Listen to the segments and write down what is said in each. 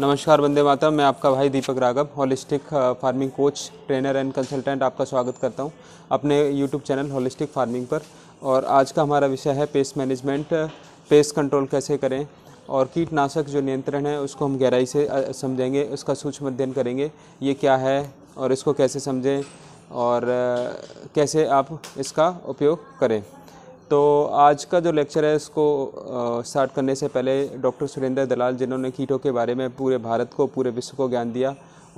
नमस्कार बंदे माता मैं आपका भाई Deepak Raghav holistic farming coach trainer and consultant आपका स्वागत करता हूं अपने यूट्यूब चैनल होलिस्टिक फार्मिंग पर और आज का हमारा विषय है पेस्ट मैनेजमेंट पेस्ट कंट्रोल कैसे करें और कीटनाशक जो नियंत्रण है उसको हम गहराई से uh, समझेंगे उसका सूक्ष्म अध्ययन करेंगे ये क्या है और इसको कैसे समझें और uh, कैसे आप इसका उपयोग करें तो आज का जो लेक्चर है इसको स्टार्ट करने से पहले डॉक्टर सुरेंद्र दलाल जिन्होंने कीटों के बारे में पूरे भारत को पूरे विश्व को ज्ञान दिया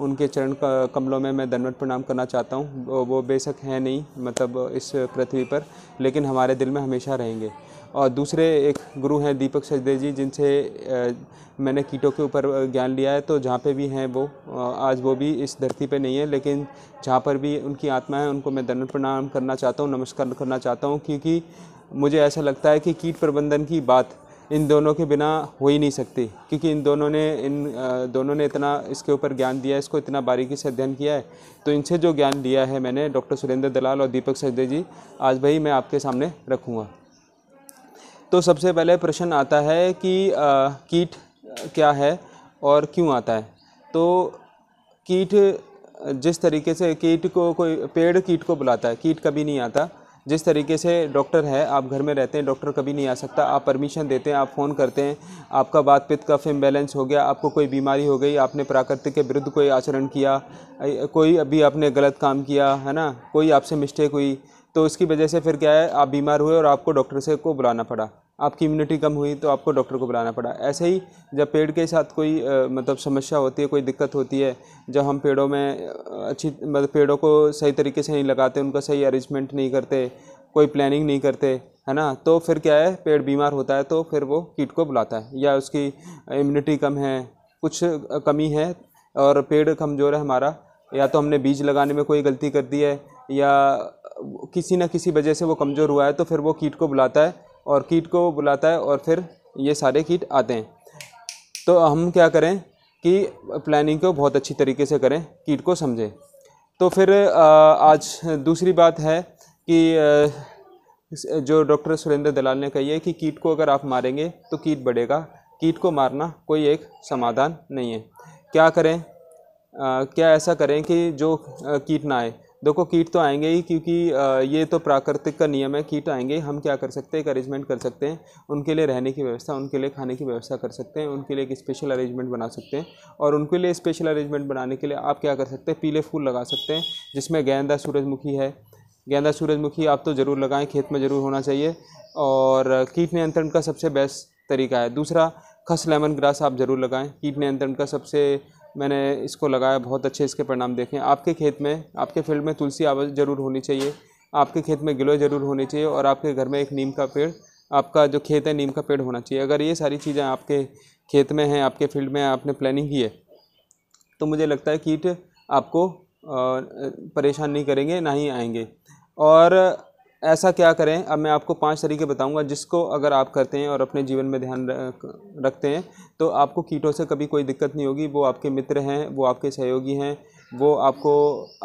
उनके चरण कमलों में मैं धनवत प्रणाम करना चाहता हूँ वो बेशक हैं नहीं मतलब इस पृथ्वी पर लेकिन हमारे दिल में हमेशा रहेंगे और दूसरे एक गुरु हैं दीपक सचदेव जी जिनसे मैंने कीटों के ऊपर ज्ञान लिया है तो जहाँ पे भी हैं वो आज वो भी इस धरती पे नहीं है लेकिन जहाँ पर भी उनकी आत्मा है उनको मैं धन प्रणाम करना चाहता हूँ नमस्कार करना चाहता हूँ क्योंकि मुझे ऐसा लगता है कि कीट प्रबंधन की बात इन दोनों के बिना हो ही नहीं सकती क्योंकि इन दोनों ने इन दोनों ने इतना इसके ऊपर ज्ञान दिया है इसको इतना बारीकी से अध्ययन किया है तो इनसे जो ज्ञान लिया है मैंने डॉक्टर सुरेंद्र दलाल और दीपक सचदे जी आज भाई मैं आपके सामने रखूँगा तो सबसे पहले प्रश्न आता है कि आ, कीट क्या है और क्यों आता है तो कीट जिस तरीके से कीट को कोई पेड़ कीट को बुलाता है कीट कभी नहीं आता जिस तरीके से डॉक्टर है आप घर में रहते हैं डॉक्टर कभी नहीं आ सकता आप परमिशन देते हैं आप फ़ोन करते हैं आपका बात पित्त कफ इम्बेलेंस हो गया आपको कोई बीमारी हो गई आपने प्राकृतिक के विरुद्ध कोई आचरण किया कोई अभी आपने गलत काम किया है ना कोई आपसे मिस्टेक हुई तो इसकी वजह से फिर क्या है आप बीमार हुए और आपको डॉक्टर से को बुलाना पड़ा आपकी इम्यूनिटी कम हुई तो आपको डॉक्टर को बुलाना पड़ा ऐसे ही जब पेड़ के साथ कोई मतलब समस्या होती है कोई दिक्कत होती है जब हम पेड़ों में अच्छी मतलब पेड़ों को सही तरीके से नहीं लगाते उनका सही अरेंजमेंट नहीं करते कोई प्लानिंग नहीं करते है ना तो फिर क्या है पेड़ बीमार होता है तो फिर वो कीट को बुलाता है या उसकी इम्यूनिटी कम है कुछ कमी है और पेड़ कमज़ोर है हमारा या तो हमने बीज लगाने में कोई गलती कर दी है या किसी न किसी वजह से वो कमज़ोर हुआ है तो फिर वो कीट को बुलाता है और कीट को बुलाता है और फिर ये सारे कीट आते हैं तो हम क्या करें कि प्लानिंग को बहुत अच्छी तरीके से करें कीट को समझें तो फिर आज दूसरी बात है कि जो डॉक्टर सुरेंद्र दलाल ने कही है कि कीट को अगर आप मारेंगे तो कीट बढ़ेगा कीट को मारना कोई एक समाधान नहीं है क्या करें आ, क्या ऐसा करें कि जो कीट ना आए देखो कीट तो आएंगे ही क्योंकि ये तो प्राकृतिक का नियम है कीट आएंगे हम क्या कर सकते हैं एक अरेंजमेंट कर सकते हैं उनके लिए रहने की व्यवस्था उनके लिए खाने की व्यवस्था कर सकते हैं उनके लिए एक स्पेशल अरेंजमेंट बना सकते हैं और उनके लिए स्पेशल अरेंजमेंट बनाने के लिए आप क्या कर सकते हैं पीले फूल लगा सकते हैं जिसमें गेंदा सूरजमुखी है गेंदा सूरजमुखी आप तो ज़रूर लगाएं खेत में ज़रूर होना चाहिए और कीट नियंत्रण का सबसे बेस्ट तरीका है दूसरा खस लेमन ग्रास आप ज़रूर लगाएँ कीट नियंत्रण का सबसे मैंने इसको लगाया बहुत अच्छे इसके परिणाम देखें आपके खेत में आपके फील्ड में तुलसी आवाज ज़रूर होनी चाहिए आपके खेत में गिलोय ज़रूर होनी चाहिए और आपके घर में एक नीम का पेड़ आपका जो खेत है नीम का पेड़ होना चाहिए अगर ये सारी चीज़ें आपके खेत में हैं आपके फील्ड में आपने प्लानिंग की है तो मुझे लगता है कीट आपको परेशान नहीं करेंगे ना ही आएंगे और ऐसा क्या करें अब मैं आपको पांच तरीके बताऊंगा जिसको अगर आप करते हैं और अपने जीवन में ध्यान रखते हैं तो आपको कीटों से कभी कोई दिक्कत नहीं होगी वो आपके मित्र हैं वो आपके सहयोगी हैं वो आपको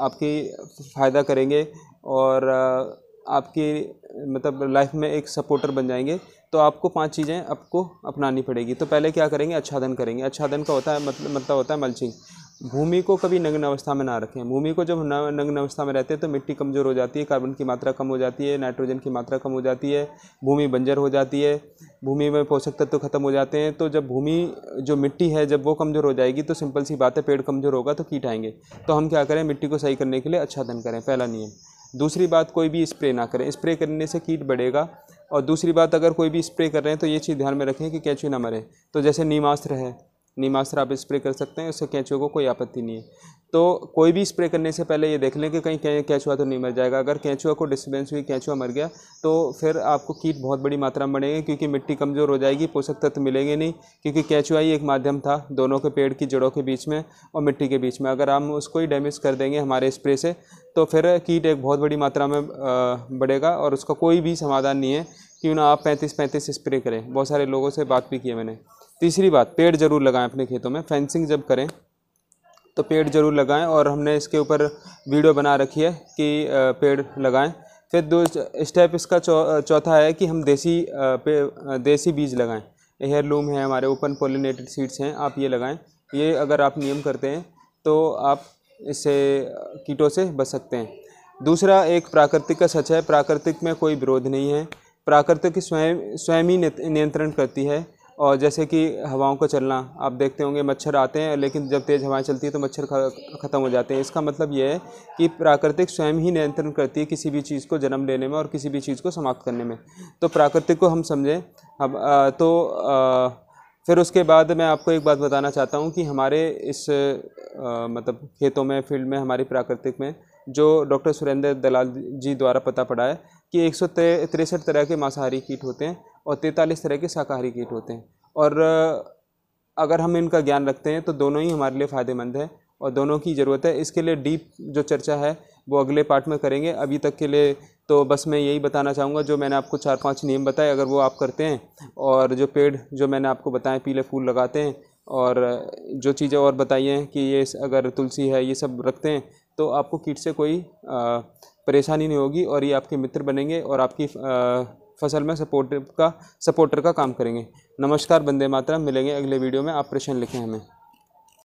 आपकी फ़ायदा करेंगे और आपकी मतलब लाइफ में एक सपोर्टर बन जाएंगे तो आपको पांच चीज़ें आपको अपनानी पड़ेगी तो पहले क्या करेंगे आच्छादन करेंगे आच्छादन का होता है मतलब मतलब होता है मल्चिंग भूमि को कभी नग्न अवस्था में ना रखें भूमि को जब नग्न अवस्था में रहते हैं तो मिट्टी कमज़ोर हो जाती है कार्बन की मात्रा कम हो जाती है नाइट्रोजन की मात्रा कम हो जाती है भूमि बंजर हो जाती है भूमि में पोषक तत्व तो खत्म हो जाते हैं तो जब भूमि जो मिट्टी है जब वो कमज़ोर हो जाएगी तो सिंपल सी बात है पेड़ कमज़ोर होगा तो कीट आएंगे तो हम क्या करें मिट्टी को सही करने के लिए अच्छा धन करें पहला नियम दूसरी बात कोई भी स्प्रे ना करें स्प्रे करने से कीट बढ़ेगा और दूसरी बात अगर कोई भी स्प्रे कर रहे हैं तो ये चीज़ ध्यान में रखें कि कैचू ना मरे तो जैसे नीमास्त्र है नीमाक्सर आप स्प्रे कर सकते हैं उससे कैचुए को कोई आपत्ति नहीं है तो कोई भी स्प्रे करने से पहले ये देख लें कि कहीं कैचुआ तो नहीं मर जाएगा अगर कैचुआ को डिस्टर्बेंस हुई कैचुआ मर गया तो फिर आपको कीट बहुत बड़ी मात्रा में बढ़ेंगे क्योंकि मिट्टी कमज़ोर हो जाएगी पोषक तत्व मिलेंगे नहीं क्योंकि कैचुआ ही एक माध्यम था दोनों के पेड़ की जड़ों के बीच में और मिट्टी के बीच में अगर हम उसको ही डैमेज कर देंगे हमारे स्प्रे से तो फिर कीट एक बहुत बड़ी मात्रा में बढ़ेगा और उसका कोई भी समाधान नहीं है क्यों ना आप पैंतीस पैंतीस स्प्रे करें बहुत सारे लोगों से बात भी की है मैंने तीसरी बात पेड़ ज़रूर लगाएं अपने खेतों में फेंसिंग जब करें तो पेड़ ज़रूर लगाएं और हमने इसके ऊपर वीडियो बना रखी है कि पेड़ लगाएं फिर दो स्टेप इसका चौथा है कि हम देसी देसी बीज लगाएं हेयरलूम है हमारे ओपन पोलिनेटेड सीड्स हैं आप ये लगाएं ये अगर आप नियम करते हैं तो आप इसे कीटों से बच सकते हैं दूसरा एक प्राकृतिक का सच है प्राकृतिक में कोई विरोध नहीं है प्राकृतिक स्वयं स्वयं ही नियंत्रण करती है और जैसे कि हवाओं का चलना आप देखते होंगे मच्छर आते हैं लेकिन जब तेज़ हवाएं चलती हैं तो मच्छर ख़त्म हो जाते हैं इसका मतलब यह है कि प्राकृतिक स्वयं ही नियंत्रण करती है किसी भी चीज़ को जन्म लेने में और किसी भी चीज़ को समाप्त करने में तो प्राकृतिक को हम समझें अब तो आ, फिर उसके बाद मैं आपको एक बात बताना चाहता हूँ कि हमारे इस आ, मतलब खेतों में फील्ड में हमारी प्राकृतिक में जो डॉक्टर सुरेंद्र दलाल जी द्वारा पता पड़ा है कि एक सौ तिरसठ तरह के मांसाहारी कीट होते हैं और तैंतालीस तरह के शाकाहारी कीट होते हैं और अगर हम इनका ज्ञान रखते हैं तो दोनों ही हमारे लिए फ़ायदेमंद है और दोनों की ज़रूरत है इसके लिए डीप जो चर्चा है वो अगले पार्ट में करेंगे अभी तक के लिए तो बस मैं यही बताना चाहूँगा जो मैंने आपको चार पांच नियम बताए अगर वो आप करते हैं और जो पेड़ जो मैंने आपको बताए पीले फूल लगाते हैं और जो चीज़ें और बताइए कि ये अगर तुलसी है ये सब रखते हैं तो आपको कीट से कोई आ, परेशानी नहीं होगी और ये आपके मित्र बनेंगे और आपकी फसल में सपोर्टर का सपोर्टर का काम करेंगे नमस्कार बंदे मातरम मिलेंगे अगले वीडियो में आप प्रश्न लिखें हमें